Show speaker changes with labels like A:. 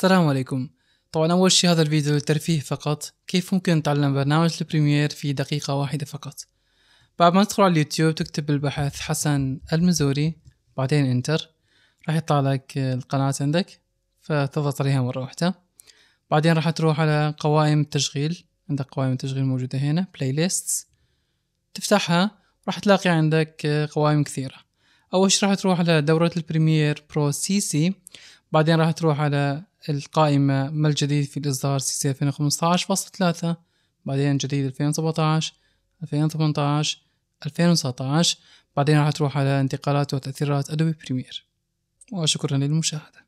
A: السلام عليكم طبعا أول شي هذا الفيديو للترفيه فقط كيف ممكن نتعلم برنامج البريمير في دقيقة واحدة فقط بعد ما تدخل على اليوتيوب تكتب بالبحث حسن المزوري بعدين انتر راح يطلع لك القناة عندك فتضغط عليها مرة واحدة بعدين راح تروح على قوائم التشغيل عندك قوائم التشغيل موجودة هنا بلاي ليست تفتحها راح تلاقي عندك قوائم كثيرة اول شيء راح تروح على دوره البريمير برو سي سي بعدين راح تروح على القائمه ما الجديد في الاصدار سي سي 2015 فصل 3 بعدين جديد 2017 2018 2019 بعدين راح تروح على انتقالات وتأثيرات أدوبي بريمير وشكرا للمشاهدة